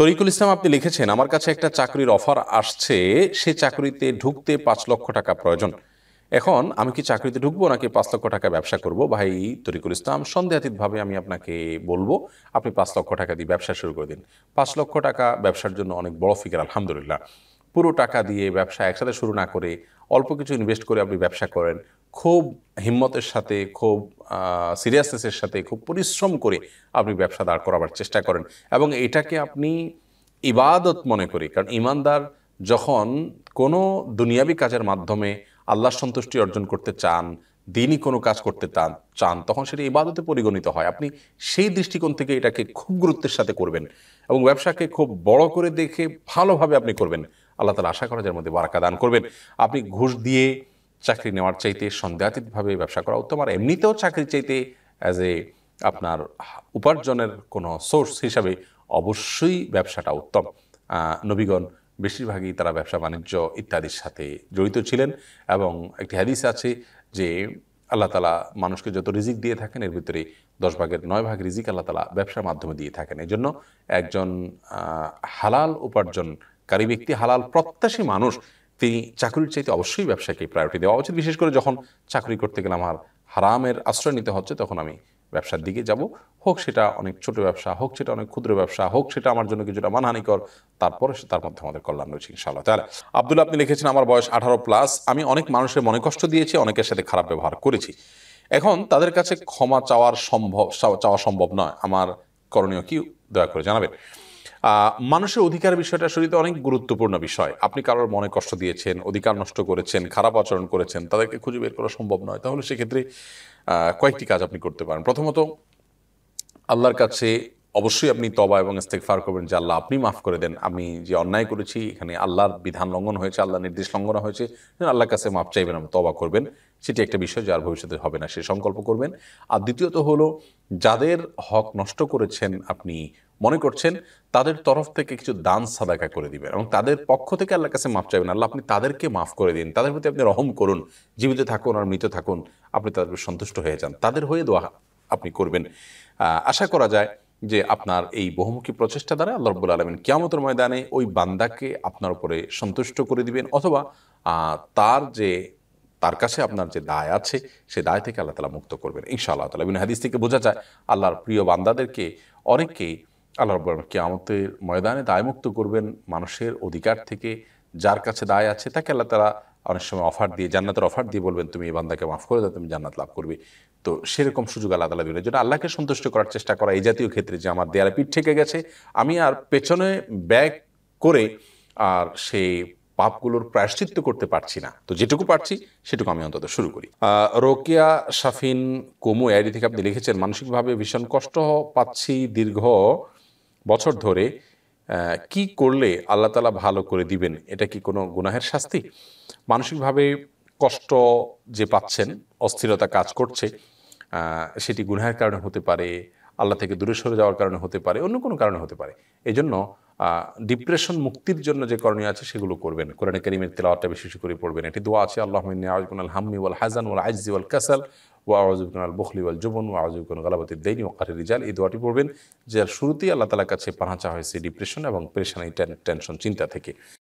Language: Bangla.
তরিকুল ইসলাম আপনি লিখেছেন আমার কাছে একটা চাকরির অফার আসছে সে চাকরিতে ঢুকতে পাঁচ লক্ষ টাকা প্রয়োজন এখন আমি কি চাকরিতে ঢুকবো নাকি পাঁচ লক্ষ টাকা ব্যবসা করব ভাই তরিকুল ইসলাম সন্দেহাতীতভাবে আমি আপনাকে বলবো আপনি পাঁচ লক্ষ টাকা দিয়ে ব্যবসা শুরু করে দিন পাঁচ লক্ষ টাকা ব্যবসার জন্য অনেক বড় ফিকার আলহামদুলিল্লাহ পুরো টাকা দিয়ে ব্যবসা একসাথে শুরু না করে অল্প কিছু ইনভেস্ট করে আপনি ব্যবসা করেন খুব হিম্মতের সাথে খুব সিরিয়াসনেসের সাথে খুব পরিশ্রম করে আপনি ব্যবসা দাঁড় করাবার চেষ্টা করেন এবং এটাকে আপনি ইবাদত মনে করি কারণ ইমানদার যখন কোনো দুনিয়াবি কাজের মাধ্যমে আল্লাহ সন্তুষ্টি অর্জন করতে চান দিনই কোনো কাজ করতে চান তখন সেটা ইবাদতে পরিগণিত হয় আপনি সেই দৃষ্টিকোণ থেকে এটাকে খুব গুরুত্বের সাথে করবেন এবং ব্যবসাকে খুব বড় করে দেখে ভালোভাবে আপনি করবেন আল্লাহ তালা আশা করা যার মধ্যে বারাকা দান করবেন আপনি ঘুষ দিয়ে চাকরি নেওয়ার চাইতে সন্দেহাতীতভাবে ব্যবসা করা উত্তম আর এমনিতেও চাকরি চাইতে অ্যাজ এ আপনার উপার্জনের কোনো সোর্স হিসাবে অবশ্যই ব্যবসাটা উত্তম নবীগণ বেশিরভাগই তারা ব্যবসা বাণিজ্য ইত্যাদির সাথে জড়িত ছিলেন এবং একটি হাদিস আছে যে আল্লাহ তালা মানুষকে যত রিজিক দিয়ে থাকেন এর ভিতরে দশ ভাগের নয় ভাগ রিজিক আল্লাহ তালা ব্যবসার মাধ্যমে দিয়ে থাকেন এই জন্য একজন হালাল উপার্জনকারী ব্যক্তি হালাল প্রত্যাশী মানুষ তিনি চাকরির চাইতে অবশ্যই ব্যবসাকে প্রায়োরিটি দেওয়া উচিত বিশেষ করে যখন চাকরি করতে গেলে আমার হারামের আশ্রয় নিতে হচ্ছে তখন আমি ব্যবসার দিকে যাব হোক সেটা অনেক ছোট ব্যবসা হোক সেটা অনেক ক্ষুদ্র ব্যবসা হোক সেটা আমার জন্য কিছুটা মানহানিকর তারপরে তার মধ্যে আমাদের কল্যাণ রয়েছে ইনশাল্লাহ তাহলে আবদুল্লা আপনি লিখেছেন আমার বয়স আঠারো প্লাস আমি অনেক মানুষের মনে কষ্ট দিয়েছি অনেকের সাথে খারাপ ব্যবহার করেছি এখন তাদের কাছে ক্ষমা চাওয়ার সম্ভব চাওয়া সম্ভব নয় আমার করণীয় কি দয়া করে জানাবেন মানুষের অধিকার বিষয়টা শরীরে অনেক গুরুত্বপূর্ণ বিষয় আপনি কারোর মনে কষ্ট দিয়েছেন অধিকার নষ্ট করেছেন খারাপ আচরণ করেছেন তাদেরকে খুঁজে বের করা সম্ভব নয় তাহলে সেক্ষেত্রে কয়েকটি কাজ আপনি করতে পারেন প্রথমত আল্লাহর কাছে অবশ্যই আপনি তবা এবং ফার করবেন যে আল্লাহ আপনি মাফ করে দেন আমি যে অন্যায় করেছি এখানে আল্লাহর বিধান লঙ্ঘন হয়েছে আল্লাহ নির্দেশ লঙ্ঘন হয়েছে আল্লাহর কাছে মাপ চাইবেন আমি তবা করবেন সেটি একটা বিষয় যার ভবিষ্যতে হবে না সে সংকল্প করবেন আর দ্বিতীয়ত হলো যাদের হক নষ্ট করেছেন আপনি মনে করছেন তাদের তরফ থেকে কিছু দান সাদাকা করে দিবেন এবং তাদের পক্ষ থেকে আল্লাহর কাছে মাপ চাইবেন আল্লাহ আপনি তাদেরকে মাফ করে দিন তাদের প্রতি আপনি রহম করুন জীবিত থাকুন আর মৃত থাকুন আপনি তাদের সন্তুষ্ট হয়ে যান তাদের হয়ে দোয়া আপনি করবেন আশা করা যায় যে আপনার এই বহুমুখী প্রচেষ্টা দ্বারা আল্লাহ রব্বুল আলমিন কেয়ামতের ময়দানে ওই বান্দাকে আপনার উপরে সন্তুষ্ট করে দিবেন অথবা তার যে তার কাছে আপনার যে দায় আছে সে দায় থেকে আল্লাহ তালা মুক্ত করবেন ইনশা আল্লাহ তালা হাদিস থেকে বোঝা যায় আল্লাহর প্রিয় বান্দাদেরকে অনেককেই আল্লাহ রব্বুল কেয়ামতের ময়দানে দায়মুক্ত করবেন মানুষের অধিকার থেকে যার কাছে দায় আছে তাকে আল্লাহ তালা অনেক সময় অফার দিয়ে জান্নাতের অফার দিয়ে বলবেন তুমি এই বান্দাকে মাফ করে দাও তুমি জান্নাত লাভ করবে তো সেরকম সুযোগ আল্লাহ তালা দিলেন যেটা আল্লাহকে সন্তুষ্ট করার চেষ্টা করা এই জাতীয় ক্ষেত্রে যে আমার দেয়ালে পিঠ ঠেকে গেছে আমি আর পেছনে ব্যাগ করে আর সেই পাপগুলোর প্রায়শ্চিত্ত করতে পারছি না তো যেটুকু পারছি সেটুকু আমি অন্তত শুরু করি রোকিয়া শাফিন কোমু আইডি থেকে আপনি লিখেছেন মানসিকভাবে ভীষণ কষ্ট পাচ্ছি দীর্ঘ বছর ধরে কি করলে আল্লাহ তালা ভালো করে দিবেন এটা কি কোনো গুনাহের শাস্তি মানসিকভাবে কষ্ট যে পাচ্ছেন অস্থিরতা কাজ করছে সেটি গুনাহের কারণে হতে পারে আল্লাহ থেকে দূরে সরে যাওয়ার কারণে হতে পারে অন্য কোনো কারণে হতে পারে এই জন্য ডিপ্রেশন মুক্তির জন্য যে করণীয় আছে সেগুলো করবেন কোরআনে করিমের তেলাওয়াটা বেশি করে পড়বেন এটি দোয়া আছে আল্লাহ আজবুল হাম্মি ওয়াল হাজান ওয়াল আজি ওয়াল কাসাল ওয়া আজুবুল বখলি ওয়াল জুবন ওয়া আজুবুল গালাবাতির দেইনি ও রিজাল এই দোয়াটি পড়বেন যার শুরুতেই আল্লাহ তালার কাছে পাহাঁচা হয়েছে ডিপ্রেশন এবং পেরেশানি টেনশন চিন্তা থেকে